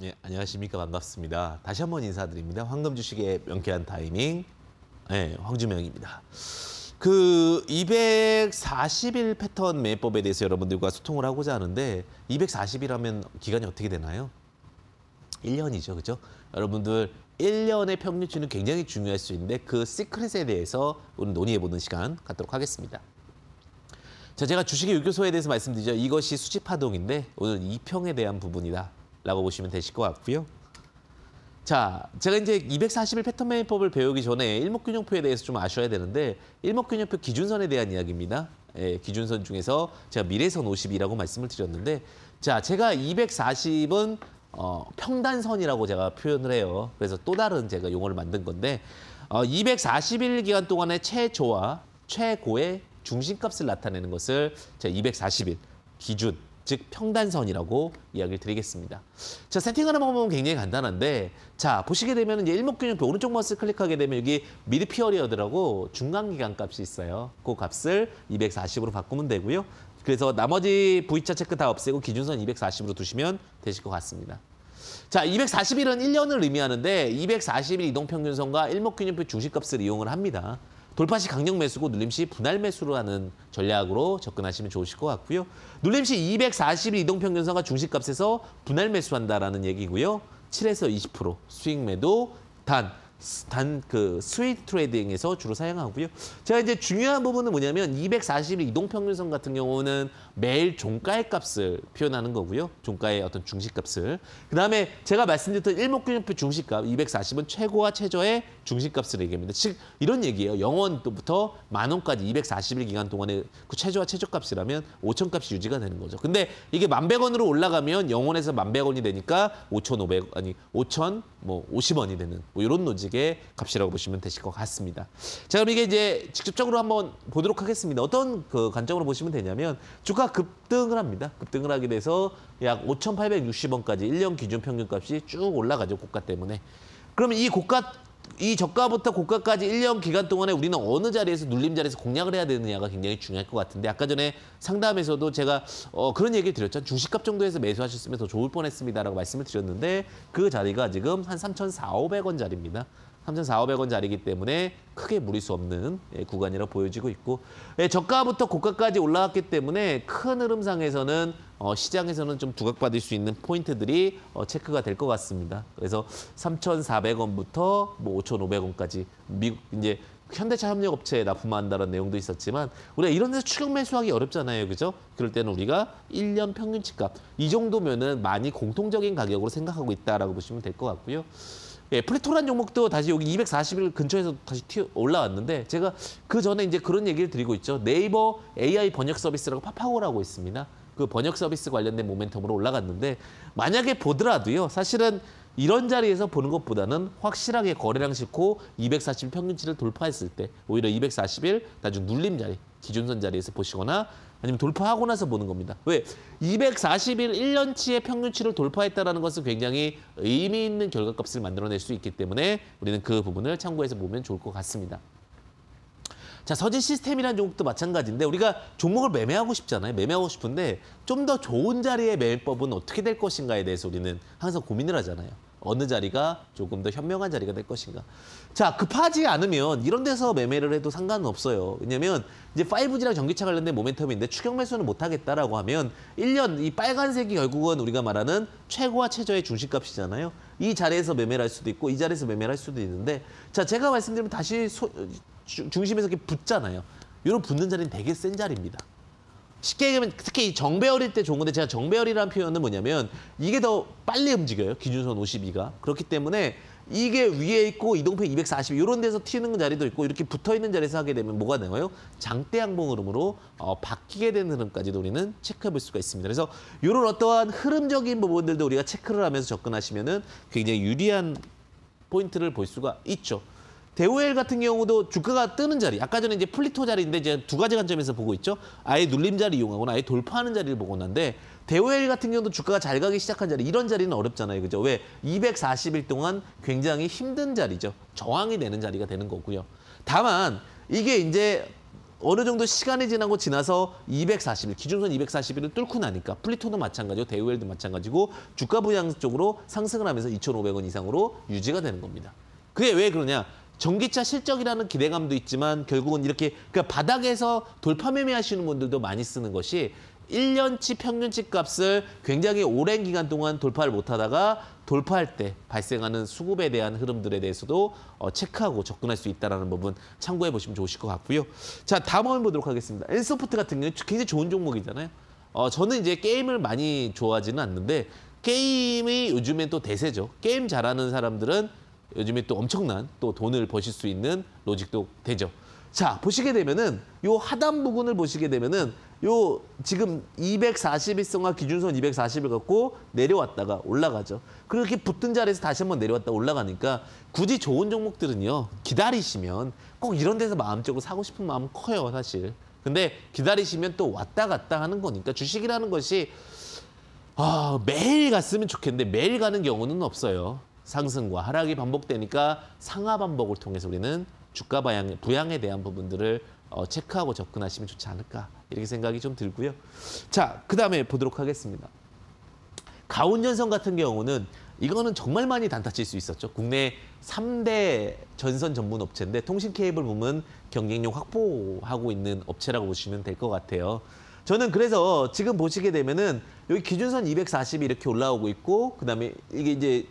네, 안녕하십니까 반갑습니다. 다시 한번 인사드립니다. 황금 주식의 명쾌한 타이밍, 네, 황주명입니다. 그 240일 패턴 매법에 대해서 여러분들과 소통을 하고자 하는데 240이라면 기간이 어떻게 되나요? 1년이죠, 그죠? 렇 여러분들 1년의 평균치는 굉장히 중요할 수 있는데 그 시크릿에 대해서 오늘 논의해보는 시간 갖도록 하겠습니다. 자, 제가 주식의 유교소에 대해서 말씀드리죠. 이것이 수집파동인데 오늘 이평에 대한 부분이다. 라고 보시면 되실 것 같고요. 자, 제가 이제 241 패턴 매매법을 배우기 전에 일목균형표에 대해서 좀 아셔야 되는데 일목균형표 기준선에 대한 이야기입니다. 예, 기준선 중에서 제가 미래선 50이라고 말씀을 드렸는데 자, 제가 240은 어, 평단선이라고 제가 표현을 해요. 그래서 또 다른 제가 용어를 만든 건데 어, 241 기간 동안의 최저와 최고의 중심값을 나타내는 것을 제가 241 기준 즉 평단선이라고 이야기를 드리겠습니다. 자세팅 하나만 보면 굉장히 간단한데 자 보시게 되면 이제 일목균형표 오른쪽 마우스 클릭하게 되면 여기 미드 피어리어드라고 중간기간 값이 있어요. 그 값을 240으로 바꾸면 되고요. 그래서 나머지 V자 체크 다 없애고 기준선 240으로 두시면 되실 것 같습니다. 자, 241은 1년을 의미하는데 241 이동평균선과 일목균형표 주식값을 이용을 합니다. 돌파시 강력 매수고 눌림시 분할 매수로 하는 전략으로 접근하시면 좋으실 것 같고요. 눌림시 240일 이동평균선과 중식값에서 분할 매수한다라는 얘기고요. 7에서 20% 수익 매도 단 단그 스윗 트레이딩에서 주로 사용하고요. 제가 이제 중요한 부분은 뭐냐면 240일 이동평균선 같은 경우는 매일 종가의 값을 표현하는 거고요. 종가의 어떤 중식값을 그다음에 제가 말씀드렸던 일목균형표 중식값 240은 최고와 최저의 중식값을 얘기합니다. 즉 이런 얘기예요. 영원부터만 원까지 240일 기간 동안에그 최저와 최저값이라면 5천 값이 유지가 되는 거죠. 근데 이게 만백 원으로 올라가면 영원에서 만백 원이 되니까 5,500 아니 5,000뭐 50원이 되는 뭐 이런 논지 방식의 값이라고 보시면 되실 것 같습니다. 자, 그럼 이게 이제 직접적으로 한번 보도록 하겠습니다. 어떤 그 관점으로 보시면 되냐면 주가 급등을 합니다. 급등을 하게 돼서 약 5,860원까지 1년 기준 평균값이 쭉 올라가죠. 고가 때문에. 그러면 이 고가 이 저가부터 고가까지 1년 기간 동안에 우리는 어느 자리에서 눌림 자리에서 공략을 해야 되느냐가 굉장히 중요할 것 같은데 아까 전에 상담에서도 제가 어, 그런 얘기를 드렸죠. 주식값 정도에서 매수하셨으면 더 좋을 뻔했습니다라고 말씀을 드렸는데 그 자리가 지금 한 3,400원 자리입니다. 3,400원짜리이기 때문에 크게 무리수 없는 예, 구간이라 보여지고 있고 예, 저가부터 고가까지 올라왔기 때문에 큰 흐름상에서는 어, 시장에서는 좀 두각받을 수 있는 포인트들이 어, 체크가 될 것 같습니다. 그래서 3,400원부터 뭐 5,500원까지 미국 이제 현대차 협력업체에 납품한다는 내용도 있었지만 우리가 이런 데서 추격 매수하기 어렵잖아요. 그죠? 그럴 때는 우리가 1년 평균 치값 이 정도면은 많이 공통적인 가격으로 생각하고 있다라고 보시면 될 것 같고요. 예, 플래토란 종목도 다시 여기 240일 근처에서 다시 튀어 올라왔는데 제가 그 전에 이제 그런 얘기를 드리고 있죠. 네이버 AI 번역 서비스라고 파파고라고 있습니다. 그 번역 서비스 관련된 모멘텀으로 올라갔는데 만약에 보더라도요. 사실은 이런 자리에서 보는 것보다는 확실하게 거래량 싣고 240 평균치를 돌파했을 때 오히려 2 4일 나중 눌림 자리 기준선 자리에서 보시거나 아니면 돌파하고 나서 보는 겁니다. 왜? 240일 1년치의 평균치를 돌파했다는 것은 굉장히 의미 있는 결과값을 만들어낼 수 있기 때문에 우리는 그 부분을 참고해서 보면 좋을 것 같습니다. 자 서지 시스템이라는 종목도 마찬가지인데 우리가 종목을 매매하고 싶잖아요. 매매하고 싶은데 좀 더 좋은 자리의 매매법은 어떻게 될 것인가에 대해서 우리는 항상 고민을 하잖아요. 어느 자리가 조금 더 현명한 자리가 될 것인가. 자, 급하지 않으면 이런 데서 매매를 해도 상관은 없어요. 왜냐면 이제 5G랑 전기차 관련된 모멘텀인데 추격 매수는 못 하겠다라고 하면 1년 이 빨간색이 결국은 우리가 말하는 최고와 최저의 중심값이잖아요. 이 자리에서 매매를 할 수도 있고 이 자리에서 매매를 할 수도 있는데 자, 제가 말씀드리면 다시 소, 중심에서 이렇게 붙잖아요. 이런 붙는 자리는 되게 센 자리입니다. 쉽게 얘기하면 특히 정배 어릴 때 좋은 건데 제가 정배 어리라는 표현은 뭐냐면 이게 더 빨리 움직여요. 기준선 52가. 그렇기 때문에 이게 위에 있고 이동표 240 이런 데서 튀는 자리도 있고 이렇게 붙어 있는 자리에서 하게 되면 뭐가 나와요? 장대 양봉 흐름으로 어, 바뀌게 되는 흐름까지도 우리는 체크해 볼 수가 있습니다. 그래서 이런 어떠한 흐름적인 부분들도 우리가 체크를 하면서 접근하시면은 굉장히 유리한 포인트를 볼 수가 있죠. 대우엘 같은 경우도 주가가 뜨는 자리, 아까 전에 이제 플리토 자리인데 이제 두 가지 관점에서 보고 있죠. 아예 눌림자리 이용하거나 아예 돌파하는 자리를 보고 있는데 대우엘 같은 경우도 주가가 잘 가기 시작한 자리, 이런 자리는 어렵잖아요. 그죠? 왜? 240일 동안 굉장히 힘든 자리죠. 저항이 되는 자리가 되는 거고요. 다만 이게 이제 어느 정도 시간이 지나고 지나서 240일, 기준선 240일을 뚫고 나니까 플리토도 마찬가지고 대우엘도 마찬가지고 주가 부양 쪽으로 상승을 하면서 2,500원 이상으로 유지가 되는 겁니다. 그게 왜 그러냐? 전기차 실적이라는 기대감도 있지만 결국은 이렇게 그 바닥에서 돌파 매매하시는 분들도 많이 쓰는 것이 1년치 평균치 값을 굉장히 오랜 기간 동안 돌파를 못하다가 돌파할 때 발생하는 수급에 대한 흐름들에 대해서도 어, 체크하고 접근할 수 있다는 부분 참고해 보시면 좋으실 것 같고요. 자, 다음 화면 보도록 하겠습니다. 엔소프트 같은 경우 는 굉장히 좋은 종목이잖아요. 어, 저는 이제 게임을 많이 좋아하지는 않는데 게임이 요즘엔 또 대세죠. 게임 잘하는 사람들은 요즘에 또 엄청난 또 돈을 버실 수 있는 로직도 되죠. 자, 보시게 되면은 요 하단 부분을 보시게 되면은 요 지금 2 4일선과 기준선 240을 갖고 내려왔다가 올라가죠. 그렇게 붙은 자리에서 다시 한번 내려왔다 올라가니까 굳이 좋은 종목들은요. 기다리시면 꼭 이런 데서 마음적으로 사고 싶은 마음 은 커요, 사실. 근데 기다리시면 또 왔다 갔다 하는 거니까 주식이라는 것이 아, 매일 갔으면 좋겠는데 매일 가는 경우는 없어요. 상승과 하락이 반복되니까 상하 반복을 통해서 우리는 주가 방향, 부양에 대한 부분들을 어, 체크하고 접근하시면 좋지 않을까 이렇게 생각이 좀 들고요. 자, 그다음에 보도록 하겠습니다. 가온전선 같은 경우는 이거는 정말 많이 단타칠 수 있었죠. 국내 3대 전선 전문 업체인데 통신 케이블 부문 경쟁력 확보하고 있는 업체라고 보시면 될 것 같아요. 저는 그래서 지금 보시게 되면은 여기 기준선 240이 이렇게 올라오고 있고 그다음에 이게 이제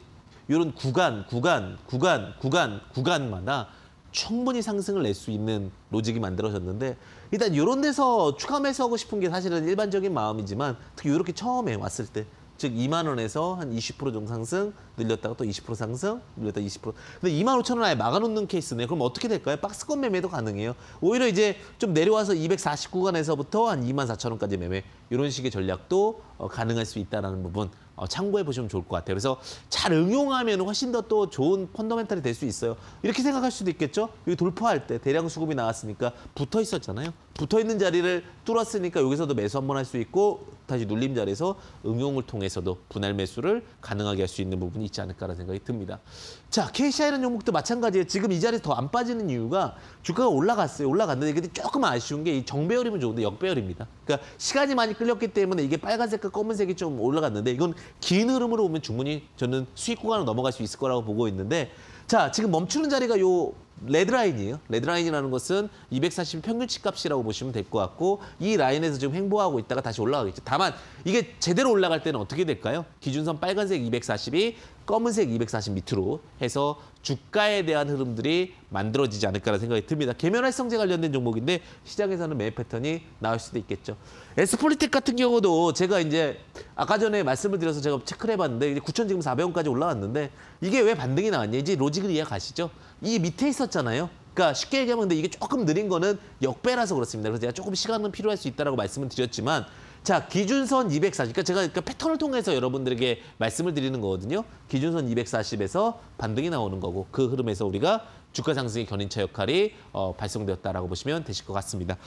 이런 구간, 구간, 구간, 구간, 구간마다 충분히 상승을 낼 수 있는 로직이 만들어졌는데 일단 이런 데서 추가 매수하고 싶은 게 사실은 일반적인 마음이지만 특히 이렇게 처음에 왔을 때 즉 2만 원에서 한 20% 정도 상승 늘렸다가 또 20% 상승 늘렸다 20% 근데 2만 5천 원 아예 막아놓는 케이스네 그럼 어떻게 될까요? 박스권 매매도 가능해요 오히려 이제 좀 내려와서 249간에서부터 한 2만 4천 원까지 매매 이런 식의 전략도 어, 가능할 수 있다는 라 부분 어, 참고해 보시면 좋을 것 같아요. 그래서 잘 응용하면 훨씬 더 또 좋은 펀더멘탈이 될 수 있어요. 이렇게 생각할 수도 있겠죠? 여기 돌파할 때 대량 수급이 나왔으니까 붙어 있었잖아요. 붙어 있는 자리를 뚫었으니까 여기서도 매수 한번 할 수 있고 다시 눌림 자리에서 응용을 통해서도 분할 매수를 가능하게 할 수 있는 부분이 있지 않을까라는 생각이 듭니다. 자, KCI라는 종목도 마찬가지예요. 지금 이 자리에서 더 안 빠지는 이유가 주가가 올라갔어요. 올라갔는데 이게 조금 아쉬운 게 이 정배열이면 좋은데 역배열입니다. 그러니까 시간이 많이 끌렸기 때문에 이게 빨간색과 검은색이 좀 올라갔는데 이건 긴 흐름으로 보면 충분히 저는 수익 구간으로 넘어갈 수 있을 거라고 보고 있는데 자, 지금 멈추는 자리가 요 레드라인이에요. 레드라인이라는 것은 240 평균치 값이라고 보시면 될 것 같고 이 라인에서 지금 횡보하고 있다가 다시 올라가겠죠. 다만 이게 제대로 올라갈 때는 어떻게 될까요? 기준선 빨간색 240이 검은색 240 밑으로 해서 주가에 대한 흐름들이 만들어지지 않을까라는 생각이 듭니다. 계면활성제 관련된 종목인데 시장에서는 매매 패턴이 나올 수도 있겠죠. 에스폴리텍 같은 경우도 제가 이제 아까 전에 말씀을 드려서 제가 체크를 해봤는데 이제 9,400원까지 올라왔는데 이게 왜 반등이 나왔냐 이제 로직을 이해가시죠? 이 밑에 있었잖아요. 그러니까 쉽게 얘기하면 근데 이게 조금 느린 거는 역배라서 그렇습니다. 그래서 제가 조금 시간은 필요할 수 있다고 말씀을 드렸지만 자 기준선 240, 그러니까 제가 그러니까 패턴을 통해서 여러분들에게 말씀을 드리는 거거든요. 기준선 240에서 반등이 나오는 거고 그 흐름에서 우리가 주가 상승의 견인차 역할이 어, 발생되었다라고 보시면 되실 것 같습니다.